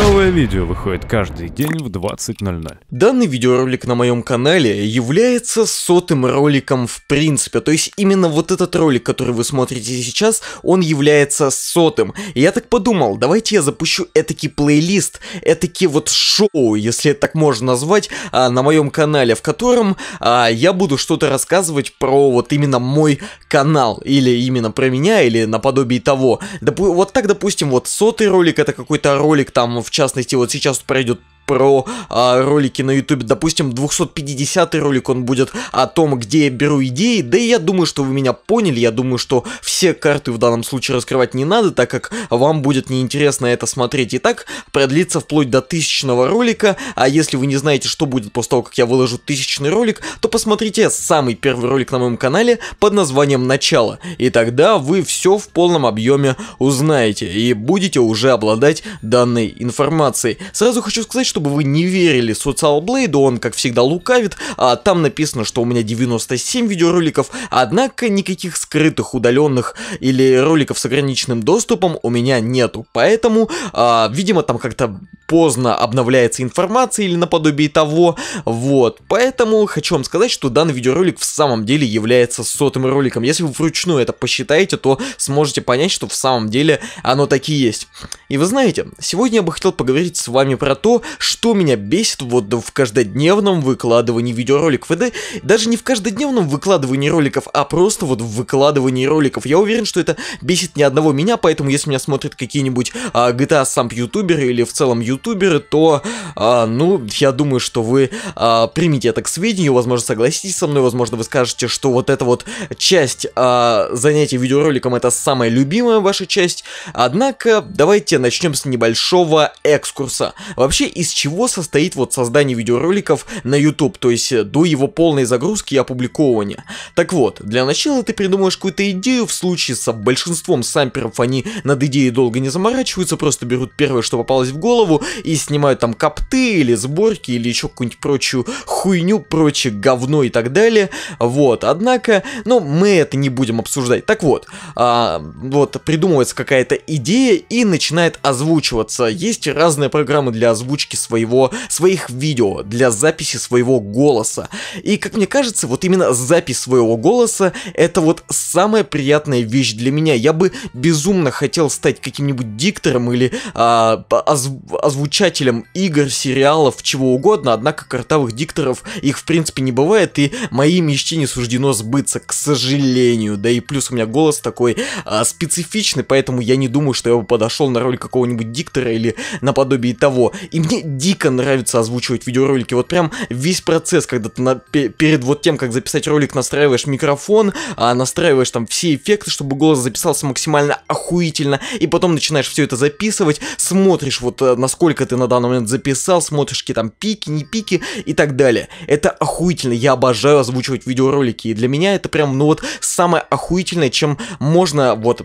no Новое видео выходит каждый день в 20.00. Данный видеоролик на моем канале является сотым роликом в принципе, то есть именно вот этот ролик, который вы смотрите сейчас, он является сотым. И я так подумал, давайте я запущу этакий плейлист, этакий вот шоу, если так можно назвать, а, на моем канале, в котором а, я буду что-то рассказывать про вот именно мой канал, или именно про меня, или наподобие того. Доп вот так, допустим, вот сотый ролик, это какой-то ролик там в час частности, вот сейчас пройдет про а, ролики на ютубе, допустим, 250 ролик он будет о том, где я беру идеи, да и я думаю, что вы меня поняли, я думаю, что все карты в данном случае раскрывать не надо, так как вам будет неинтересно это смотреть, и так продлится вплоть до тысячного ролика, а если вы не знаете, что будет после того, как я выложу тысячный ролик, то посмотрите самый первый ролик на моем канале под названием «Начало», и тогда вы все в полном объеме узнаете, и будете уже обладать данной информацией. Сразу хочу сказать, что чтобы вы не верили Социал Блейду, он, как всегда, лукавит, а там написано, что у меня 97 видеороликов, однако никаких скрытых, удаленных или роликов с ограниченным доступом у меня нету, поэтому, а, видимо, там как-то поздно обновляется информация или наподобие того, вот. Поэтому хочу вам сказать, что данный видеоролик в самом деле является сотым роликом. Если вы вручную это посчитаете, то сможете понять, что в самом деле оно таки есть. И вы знаете, сегодня я бы хотел поговорить с вами про то, что меня бесит вот в каждодневном выкладывании видеороликов. И даже не в каждодневном выкладывании роликов, а просто вот в выкладывании роликов. Я уверен, что это бесит ни одного меня, поэтому если меня смотрят какие-нибудь а, GTA сам ютуберы или в целом ютуберы, ютуберы, то, а, ну, я думаю, что вы а, примите это к сведению, возможно, согласитесь со мной, возможно, вы скажете, что вот эта вот часть а, занятий видеороликом это самая любимая ваша часть. Однако, давайте начнем с небольшого экскурса. Вообще, из чего состоит вот создание видеороликов на YouTube, то есть э, до его полной загрузки и опубликования. Так вот, для начала ты придумаешь какую-то идею, в случае с большинством самперов они над идеей долго не заморачиваются, просто берут первое, что попалось в голову, и снимают там копты или сборки или еще какую-нибудь прочую хуйню, прочее говно и так далее. Вот, однако, ну, мы это не будем обсуждать. Так вот, а, вот придумывается какая-то идея и начинает озвучиваться. Есть разные программы для озвучки своего, своих видео, для записи своего голоса. И, как мне кажется, вот именно запись своего голоса, это вот самая приятная вещь для меня. Я бы безумно хотел стать каким-нибудь диктором или а, озв- озв- озвучателем игр, сериалов, чего угодно, однако картавых дикторов их в принципе не бывает, и мои мечте не суждено сбыться, к сожалению. Да и плюс у меня голос такой а, специфичный, поэтому я не думаю, что я бы подошел на роль какого-нибудь диктора или наподобие того. И мне дико нравится озвучивать видеоролики, вот прям весь процесс, когда ты на, перед вот тем, как записать ролик, настраиваешь микрофон, а, настраиваешь там все эффекты, чтобы голос записался максимально охуительно, и потом начинаешь все это записывать, смотришь вот а, насколько сколько ты на данный момент записал, смотришь какие там пики, не пики и так далее. Это охуительно, я обожаю озвучивать видеоролики, и для меня это прям, ну вот, самое охуительное, чем можно, вот,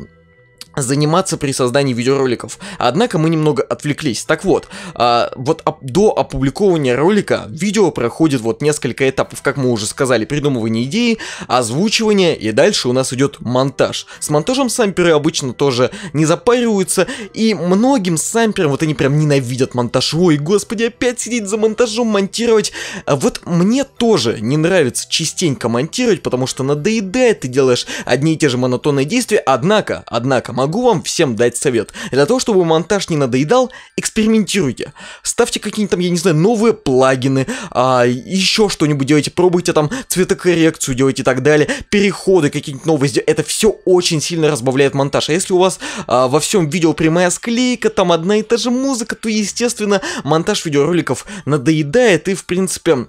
заниматься при создании видеороликов. Однако мы немного отвлеклись. Так вот, а, вот оп- до опубликования ролика видео проходит вот несколько этапов, как мы уже сказали, придумывание идеи, озвучивание и дальше у нас идет монтаж. С монтажем самперы обычно тоже не запариваются и многим самперам вот они прям ненавидят монтаж. Ой, господи, опять сидеть за монтажом, монтировать. А вот мне тоже не нравится частенько монтировать, потому что надоедает, ты делаешь одни и те же монотонные действия, однако, однако, могу вам всем дать совет. Для того, чтобы монтаж не надоедал, экспериментируйте. Ставьте какие-нибудь там, я не знаю, новые плагины, а, еще что-нибудь делайте, пробуйте там цветокоррекцию делайте и так далее, переходы какие-нибудь новые, это все очень сильно разбавляет монтаж. А если у вас а, во всем видео прямая склейка, там одна и та же музыка, то, естественно, монтаж видеороликов надоедает и, в принципе,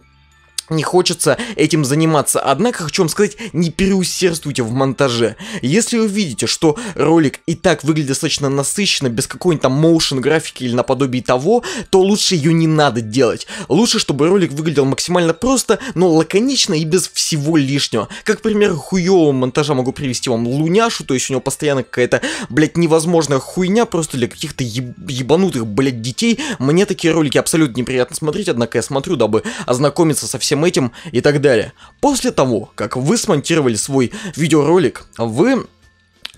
не хочется этим заниматься. Однако, хочу вам сказать, не переусердствуйте в монтаже. Если вы видите, что ролик и так выглядит достаточно насыщенно, без какой-нибудь там моушен графики или наподобие того, то лучше ее не надо делать. Лучше, чтобы ролик выглядел максимально просто, но лаконично и без всего лишнего. Как пример хуевого монтажа могу привести вам Луняшу, то есть у него постоянно какая-то, блядь, невозможная хуйня просто для каких-то еб ебанутых, блядь, детей. Мне такие ролики абсолютно неприятно смотреть, однако я смотрю, дабы ознакомиться со всем всем этим и так далее. После того, как вы смонтировали свой видеоролик, вы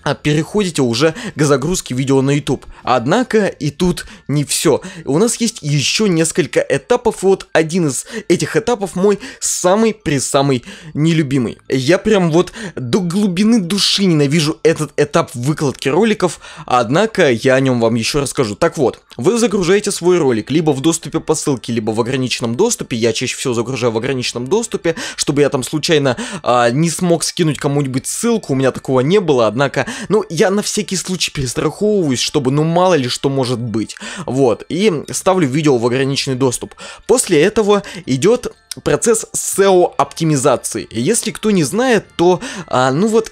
а переходите уже к загрузке видео на YouTube. Однако и тут не все. У нас есть еще несколько этапов, вот один из этих этапов мой самый при самый нелюбимый. Я прям вот до глубины души ненавижу этот этап выкладки роликов, однако я о нем вам еще расскажу. Так вот, вы загружаете свой ролик либо в доступе по ссылке, либо в ограниченном доступе, я чаще всего загружаю в ограниченном доступе, чтобы я там случайно а, не смог скинуть кому-нибудь ссылку, у меня такого не было, однако ну, я на всякий случай перестраховываюсь, чтобы, ну, мало ли что может быть. Вот, и ставлю видео в ограниченный доступ. После этого идет процесс SEO-оптимизации. Если кто не знает, то, а, ну вот,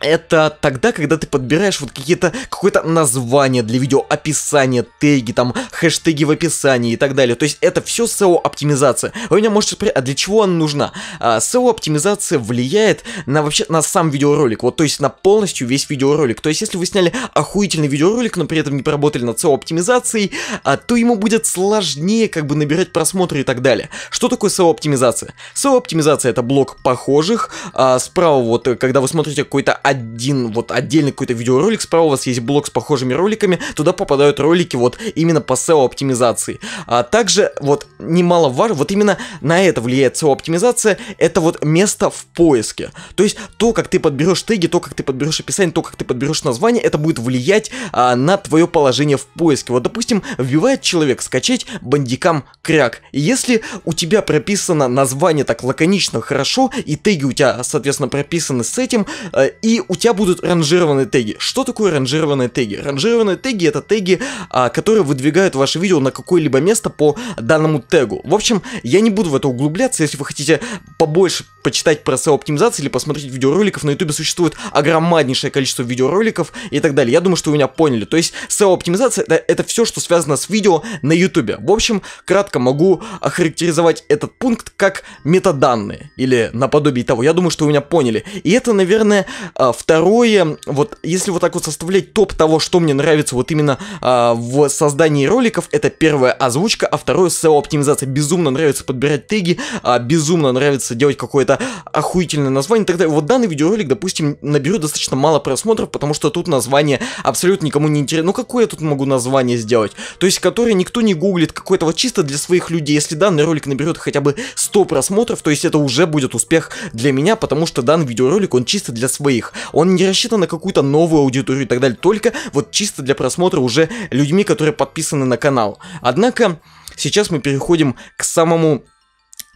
это тогда, когда ты подбираешь вот какие-то какое-то название для видео, описание, теги, там, хэштеги в описании и так далее. То есть это все SEO-оптимизация. Вы меня можете спросить, а для чего она нужна? А, SEO-оптимизация влияет на вообще на сам видеоролик, вот, то есть на полностью весь видеоролик. То есть если вы сняли охуительный видеоролик, но при этом не поработали над SEO-оптимизацией, а, то ему будет сложнее как бы набирать просмотры и так далее. Что такое SEO-оптимизация? SEO-оптимизация это блок похожих, а, справа вот, когда вы смотрите какой-то один вот отдельный какой-то видеоролик, справа у вас есть блок с похожими роликами, туда попадают ролики вот именно по SEO-оптимизации. А также вот немаловажно, вот именно на это влияет SEO-оптимизация, это вот место в поиске. То есть то, как ты подберешь теги, то, как ты подберешь описание, то, как ты подберешь название, это будет влиять а, на твое положение в поиске. Вот, допустим, вбивает человек скачать бандикам кряк. И если у тебя прописано название так лаконично, хорошо, и теги у тебя, соответственно, прописаны с этим, э, и у тебя будут ранжированные теги. Что такое ранжированные теги? Ранжированные теги это теги, а, которые выдвигают ваше видео на какое-либо место по данному тегу. В общем, я не буду в это углубляться, если вы хотите побольше почитать про SEO-оптимизацию или посмотреть видеороликов, на YouTube существует огромнейшее количество видеороликов и так далее. Я думаю, что вы меня поняли. То есть SEO-оптимизация это, это все, что связано с видео на YouTube. В общем, кратко могу охарактеризовать этот пункт как метаданные или наподобие того. Я думаю, что вы меня поняли. И это, наверное, а, а, второе, вот если вот так вот составлять топ того, что мне нравится вот именно а, в создании роликов, это первое озвучка, а второе SEO-оптимизация. Безумно нравится подбирать теги, а, безумно нравится делать какое-то охуительное название и так Вот данный видеоролик, допустим, наберет достаточно мало просмотров, потому что тут название абсолютно никому не интересно. Ну какое я тут могу название сделать? То есть, которое никто не гуглит, какое-то вот чисто для своих людей. Если данный ролик наберет хотя бы 100 просмотров, то есть это уже будет успех для меня, потому что данный видеоролик, он чисто для своих. Он не рассчитан на какую-то новую аудиторию и так далее, только вот чисто для просмотра уже людьми, которые подписаны на канал. Однако, сейчас мы переходим к самому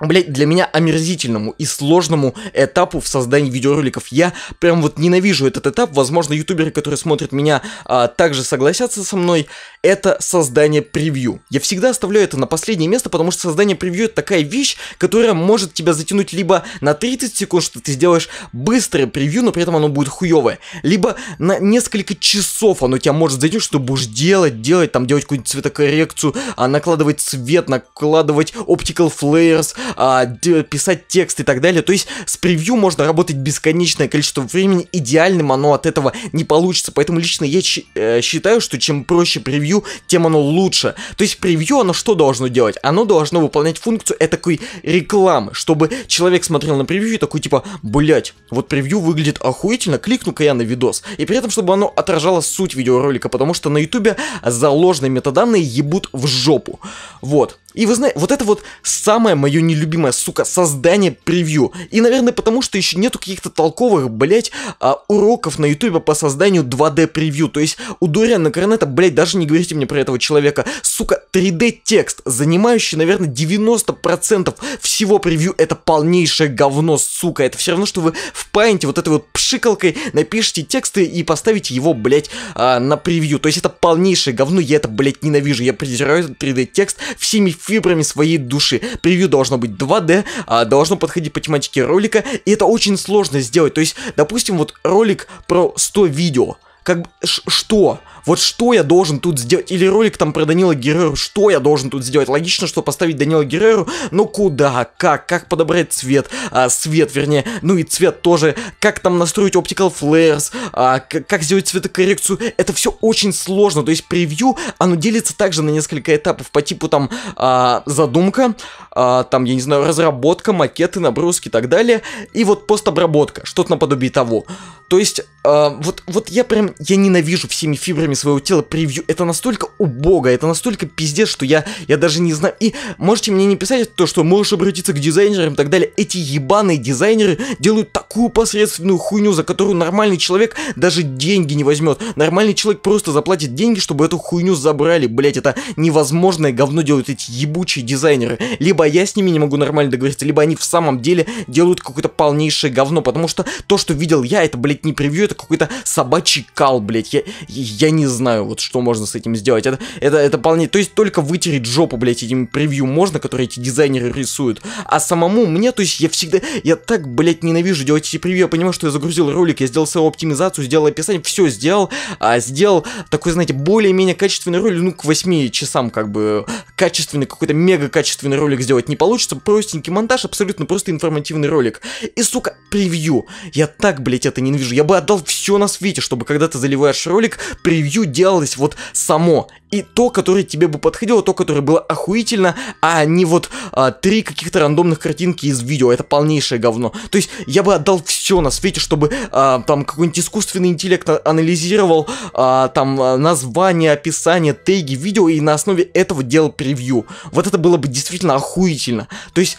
Блять, для меня омерзительному и сложному этапу в создании видеороликов. Я прям вот ненавижу этот этап. Возможно, ютуберы, которые смотрят меня, а, также согласятся со мной. Это создание превью. Я всегда оставляю это на последнее место, потому что создание превью это такая вещь, которая может тебя затянуть либо на 30 секунд, что ты сделаешь быстрое превью, но при этом оно будет хуевое, либо на несколько часов оно тебя может затянуть, что ты будешь делать, делать, там делать какую-нибудь цветокоррекцию, а, накладывать цвет, накладывать optical flares, а, писать текст и так далее. То есть с превью можно работать бесконечное количество времени, идеальным оно от этого не получится. Поэтому лично я э, считаю, что чем проще превью, тем оно лучше. То есть превью оно что должно делать? Оно должно выполнять функцию этакой рекламы, чтобы человек смотрел на превью и такой типа, блять, вот превью выглядит охуительно, кликну-ка я на видос. И при этом, чтобы оно отражало суть видеоролика, потому что на ютубе заложенные метаданные ебут в жопу. Вот. И вы знаете, вот это вот самое мое нелюбимое, сука, создание превью. И, наверное, потому что еще нету каких-то толковых, блять, а, уроков на ютубе по созданию 2D превью. То есть у Дориана Корнета, блять, даже не говорите мне про этого человека. Сука, 3D текст, занимающий, наверное, 90% всего превью, это полнейшее говно, сука. Это все равно, что вы в паинте вот этой вот пшикалкой напишите тексты и поставите его, блять, а, на превью. То есть это полнейшее говно, я это, блять, ненавижу. Я презираю 3D текст всеми фибрами своей души. Превью должно быть 2D, а, должно подходить по тематике ролика, и это очень сложно сделать. То есть, допустим, вот ролик про 100 видео – как что? Вот что я должен тут сделать? Или ролик там про Данила Герреру, что я должен тут сделать? Логично, что поставить Данила Герреру, но ну куда, как, как подобрать цвет, а, свет, вернее, ну и цвет тоже, как там настроить Optical Flares, а, как сделать цветокоррекцию, это все очень сложно, то есть превью, оно делится также на несколько этапов, по типу там а, задумка, а, там, я не знаю, разработка, макеты, наброски и так далее, и вот постобработка, что-то наподобие того. То есть а, вот, вот я прям, я ненавижу всеми фибрами своего тела превью. Это настолько убого, это настолько пиздец, что я, я даже не знаю. И можете мне не писать то, что можешь обратиться к дизайнерам и так далее. Эти ебаные дизайнеры делают такую посредственную хуйню, за которую нормальный человек даже деньги не возьмет. Нормальный человек просто заплатит деньги, чтобы эту хуйню забрали. Блять, это невозможное говно делают эти ебучие дизайнеры. Либо я с ними не могу нормально договориться, либо они в самом деле делают какое-то полнейшее говно, потому что то, что видел я, это, блять, не превью, это какой-то собачий кал, блядь. Я, я не знаю, вот что можно с этим сделать. Это, это, это вполне... То есть только вытереть жопу, блядь, этим превью можно, которые эти дизайнеры рисуют. А самому мне, то есть я всегда... Я так, блядь, ненавижу делать эти превью. Я понимаю, что я загрузил ролик, я сделал свою оптимизацию, сделал описание, все сделал. А сделал такой, знаете, более-менее качественный ролик, ну, к 8 часам, как бы, качественный, какой-то мега-качественный ролик сделать не получится. Простенький монтаж, абсолютно просто информативный ролик. И, сука, превью. Я так, блядь, это ненавижу. Я бы отдал все на свете, чтобы когда ты заливаешь ролик, превью делалось вот само. И то, которое тебе бы подходило, то, которое было охуительно, а не вот а, три каких-то рандомных картинки из видео. Это полнейшее говно. То есть я бы отдал все на свете, чтобы а, там какой-нибудь искусственный интеллект а, анализировал а, там а, название, описание, теги видео и на основе этого делал превью. Вот это было бы действительно охуительно. То есть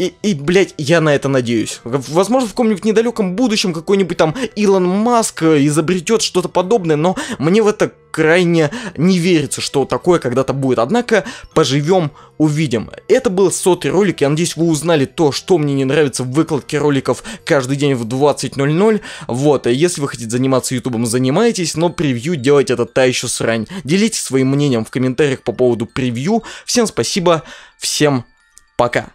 и, и, блядь, я на это надеюсь. Возможно, в каком-нибудь недалеком будущем какой-нибудь там Илон Маск э, изобретет что-то подобное, но мне в это крайне не верится, что такое когда-то будет. Однако, поживем, увидим. Это был сотый ролик, я надеюсь, вы узнали то, что мне не нравится в выкладке роликов каждый день в 20.00. Вот, э, если вы хотите заниматься ютубом, занимайтесь, но превью делать это та еще срань. Делитесь своим мнением в комментариях по поводу превью. Всем спасибо, всем пока.